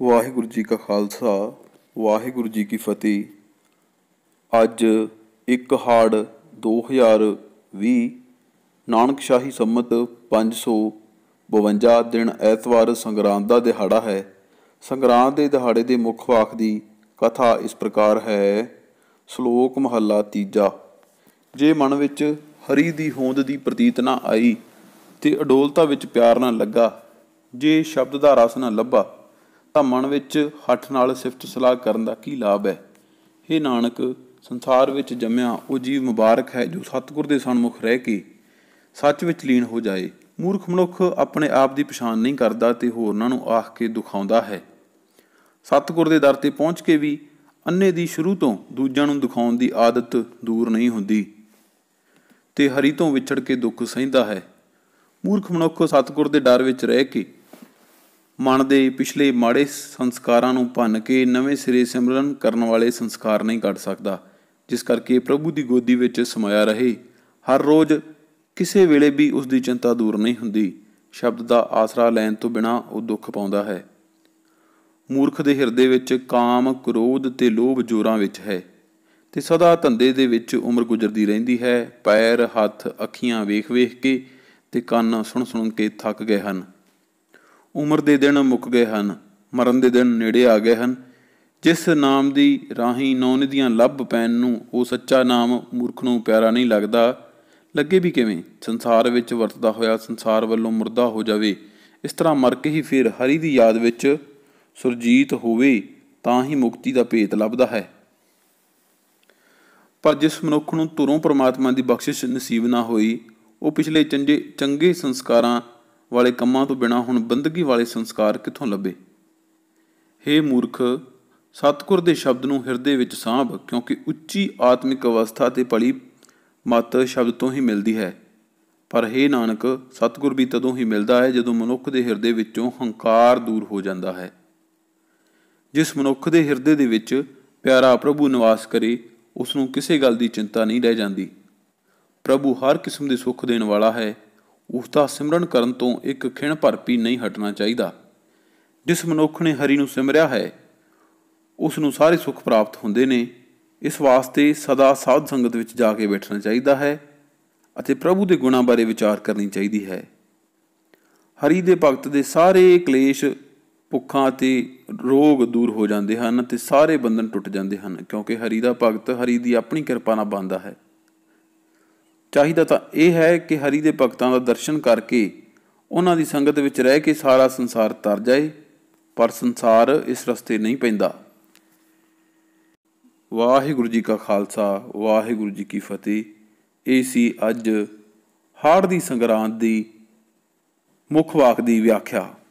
ਵਾਹਿਗੁਰੂ ਜੀ ਕਾ ਖਾਲਸਾ ਵਾਹਿਗੁਰੂ ਜੀ ਕੀ ਫਤਿਹ ਅੱਜ 1 ਹਾੜ 2020 ਨਾਨਕਸ਼ਾਹੀ ਸੰਮਤ 552 ਦਿਨ ਐਤਵਾਰ ਸੰਗਰਾਂਦ ਦਾ ਦਿਹਾੜਾ ਹੈ ਸੰਗਰਾਂਦ ਦੇ ਦਿਹਾੜੇ ਦੇ ਮੁੱਖ ਵਾਕ ਦੀ ਕਥਾ ਇਸ ਪ੍ਰਕਾਰ ਹੈ ਸ਼ਲੋਕ ਮਹੱਲਾ ਤੀਜਾ ਜੇ ਮਨ ਵਿੱਚ ਹਰੀ ਦੀ ਹੋਂਦ ਦੀ ਪ੍ਰਤੀਤ ਨਾ ਆਈ ਤੇ ਅਡੋਲਤਾ ਵਿੱਚ ਪਿਆਰ ਨਾ ਲੱਗਾ ਜੇ ਸ਼ਬਦ ਦਾ ਰਸ ਨਾ ਲੱਭਾ ਤਾਂ ਮਨ ਵਿੱਚ ਹੱਠ ਨਾਲ ਸਿਫਤ ਸਲਾਹ ਕਰਨ ਦਾ ਕੀ ਲਾਭ ਹੈ ਇਹ ਨਾਨਕ ਸੰਸਾਰ ਵਿੱਚ ਜੰਮਿਆ ਉਹ ਜੀਵ ਮੁਬਾਰਕ ਹੈ ਜੋ ਸਤਿਗੁਰ ਦੇ ਸਨਮੁਖ ਰਹਿ ਕੇ ਸੱਚ ਵਿੱਚ ਲੀਨ ਹੋ ਜਾਏ ਮੂਰਖ ਮਨੁੱਖ ਆਪਣੇ ਆਪ ਦੀ ਪਛਾਣ ਨਹੀਂ ਕਰਦਾ ਤੇ ਹੋਰਨਾਂ ਨੂੰ ਆਖ ਕੇ ਦੁਖਾਉਂਦਾ ਹੈ ਸਤਿਗੁਰ ਦੇ ਦਰ ਤੇ ਪਹੁੰਚ ਕੇ ਵੀ ਅੰਨੇ ਦੀ ਸ਼ੁਰੂ ਤੋਂ ਦੂਜਿਆਂ ਨੂੰ ਦਿਖਾਉਣ ਦੀ ਆਦਤ ਦੂਰ ਨਹੀਂ ਹੁੰਦੀ ਤੇ ਹਰੀ ਤੋਂ ਵਿਛੜ ਕੇ ਦੁੱਖ ਸਹਿੰਦਾ ਹੈ ਮੂਰਖ ਮਨੁੱਖ ਸਤਿਗੁਰ ਦੇ ਡਰ ਵਿੱਚ ਰਹਿ ਕੇ ਮਨ ਦੇ ਪਿਛਲੇ ਮਾੜੇ ਸੰਸਕਾਰਾਂ ਨੂੰ ਭੰਨ ਕੇ ਨਵੇਂ ਸਿਰੇ ਸਿਮਰਨ ਕਰਨ ਵਾਲੇ ਸੰਸਕਾਰ ਨਹੀਂ ਘੜ ਸਕਦਾ ਜਿਸ ਕਰਕੇ ਪ੍ਰਭੂ ਦੀ ਗੋਦੀ ਵਿੱਚ ਸਮਾਇਆ ਰਹੇ ਹਰ ਰੋਜ਼ ਕਿਸੇ ਵੇਲੇ ਵੀ ਉਸ ਦੀ ਚਿੰਤਾ ਦੂਰ ਨਹੀਂ ਹੁੰਦੀ ਸ਼ਬਦ ਦਾ ਆਸਰਾ ਲੈਣ ਤੋਂ ਬਿਨਾ ਉਹ ਦੁੱਖ ਪਾਉਂਦਾ ਹੈ ਮੂਰਖ ਦੇ ਹਿਰਦੇ ਵਿੱਚ ਕਾਮ, ਕ੍ਰੋਧ ਤੇ ਲੋਭ ਜੋਰਾਂ ਵਿੱਚ ਹੈ ਤੇ ਸਦਾ ਧੰਦੇ ਦੇ ਵਿੱਚ ਉਮਰ ਗੁਜ਼ਰਦੀ ਰਹਿੰਦੀ ਹੈ ਪੈਰ, ਹੱਥ, ਅੱਖੀਆਂ ਵੇਖ-ਵੇਖ ਕੇ ਤੇ ਕੰਨ ਸੁਣ-ਸੁਣ ਕੇ ਥੱਕ ਗਏ ਹਨ ਉਮਰ ਦੇ ਦਿਨ ਮੁੱਕ ਗਏ ਹਨ ਮਰਨ ਦੇ ਦਿਨ ਨੇੜੇ ਆ ਗਏ ਹਨ ਜਿਸ ਨਾਮ ਦੀ ਰਾਹੀ ਨੌ ਨਦੀਆਂ ਲੱਭ ਪੈਣ ਨੂੰ ਉਹ ਸੱਚਾ ਨਾਮ ਮੂਰਖ ਨੂੰ ਪਿਆਰਾ ਨਹੀਂ ਲੱਗਦਾ ਲੱਗੇ ਵੀ ਕਿਵੇਂ ਸੰਸਾਰ ਵਿੱਚ ਵਰਤਦਾ ਹੋਇਆ ਸੰਸਾਰ ਵੱਲੋਂ ਮੁਰਦਾ ਹੋ ਜਾਵੇ ਇਸ ਤਰ੍ਹਾਂ ਮਰ ਕੇ ਹੀ ਫਿਰ ਹਰੀ ਦੀ ਯਾਦ ਵਿੱਚ ਸੁਰਜੀਤ ਹੋਵੇ ਤਾਂ ਹੀ ਮੁਕਤੀ ਦਾ ਭੇਤ ਲੱਭਦਾ ਹੈ ਪਰ ਜਿਸ ਮਨੁੱਖ ਨੂੰ ਤੁਰੋਂ ਪ੍ਰਮਾਤਮਾ ਦੀ ਬਖਸ਼ਿਸ਼ ਨਸੀਬ ਨਾ ਹੋਈ ਉਹ ਪਿਛਲੇ ਚੰਗੇ ਚੰਗੇ ਸੰਸਕਾਰਾਂ ਵਾਲੇ ਕੰਮਾਂ ਤੋਂ ਬਿਨਾ ਹੁਣ ਬੰਦਗੀ ਵਾਲੇ ਸੰਸਕਾਰ ਕਿੱਥੋਂ ਲੱਭੇ ਹੇ ਮੂਰਖ ਸਤਗੁਰ ਦੇ ਸ਼ਬਦ ਨੂੰ ਹਿਰਦੇ ਵਿੱਚ ਸਾਂਭ ਕਿਉਂਕਿ ਉੱਚੀ ਆਤਮਿਕ ਅਵਸਥਾ ਤੇ ਭਲੀ ਮਤ ਸ਼ਬਦ ਤੋਂ ਹੀ ਮਿਲਦੀ ਹੈ ਪਰ ਹੇ ਨਾਨਕ ਸਤਗੁਰ ਵੀ ਤਦੋਂ ਹੀ ਮਿਲਦਾ ਹੈ ਜਦੋਂ ਮਨੁੱਖ ਦੇ ਹਿਰਦੇ ਵਿੱਚੋਂ ਹੰਕਾਰ ਦੂਰ ਹੋ ਜਾਂਦਾ ਹੈ ਜਿਸ ਮਨੁੱਖ ਦੇ ਹਿਰਦੇ ਦੇ ਵਿੱਚ ਪਿਆਰਾ ਪ੍ਰਭੂ ਨਿਵਾਸ ਕਰੇ ਉਸ ਨੂੰ ਕਿਸੇ ਗੱਲ ਦੀ ਚਿੰਤਾ ਨਹੀਂ ਰਹਿ ਜਾਂਦੀ ਪ੍ਰਭੂ ਹਰ ਕਿਸਮ ਦੇ ਸੁੱਖ ਦੇਣ ਵਾਲਾ ਹੈ ਉਸ ਦਾ ਸਿਮਰਨ ਕਰਨ ਤੋਂ ਇੱਕ ਖਿਣ ਭਰ ਵੀ ਨਹੀਂ ਹਟਣਾ ਚਾਹੀਦਾ ਜਿਸ ਮਨੁੱਖ ਨੇ ਹਰੀ ਨੂੰ ਸਿਮਰਿਆ ਹੈ ਉਸ ਨੂੰ ਸਾਰੇ ਸੁੱਖ ਪ੍ਰਾਪਤ ਹੁੰਦੇ ਨੇ ਇਸ ਵਾਸਤੇ ਸਦਾ ਸਾਧ ਸੰਗਤ ਵਿੱਚ ਜਾ ਕੇ ਬੈਠਣਾ ਚਾਹੀਦਾ ਹੈ ਅਤੇ ਪ੍ਰਭੂ ਦੇ ਗੁਣਾਂ ਬਾਰੇ ਵਿਚਾਰ ਕਰਨੀ ਚਾਹੀਦੀ ਹੈ ਹਰੀ ਦੇ ਭਗਤ ਦੇ ਸਾਰੇ ਕਲੇਸ਼ ਭੁੱਖਾਂ ਤੇ ਰੋਗ ਦੂਰ ਹੋ ਜਾਂਦੇ ਹਨ ਤੇ ਸਾਰੇ ਬੰਧਨ ਟੁੱਟ ਜਾਂਦੇ ਹਨ ਕਿਉਂਕਿ ਹਰੀ ਦਾ ਭਗਤ ਹਰੀ ਦੀ ਆਪਣੀ ਕਿਰਪਾ ਨਾਲ ਬੰਦਾ ਹੈ ਚਾਹੀਦਾ ਤਾਂ ਇਹ ਹੈ ਕਿ ਹਰੀ ਦੇ ਭਗਤਾਂ ਦਾ ਦਰਸ਼ਨ ਕਰਕੇ ਉਹਨਾਂ ਦੀ ਸੰਗਤ ਵਿੱਚ ਰਹਿ ਕੇ ਸਾਰਾ ਸੰਸਾਰ ਤਰ ਜਾਏ ਪਰ ਸੰਸਾਰ ਇਸ ਰਸਤੇ ਨਹੀਂ ਪੈਂਦਾ ਵਾਹਿਗੁਰੂ ਜੀ ਕਾ ਖਾਲਸਾ ਵਾਹਿਗੁਰੂ ਜੀ ਕੀ ਫਤਿਹ ਇਹ ਸੀ ਅੱਜ ਹਾੜ ਦੀ ਸੰਗਰਾਂਦ ਦੀ ਮੁੱਖ ਵਾਕ ਦੀ ਵਿਆਖਿਆ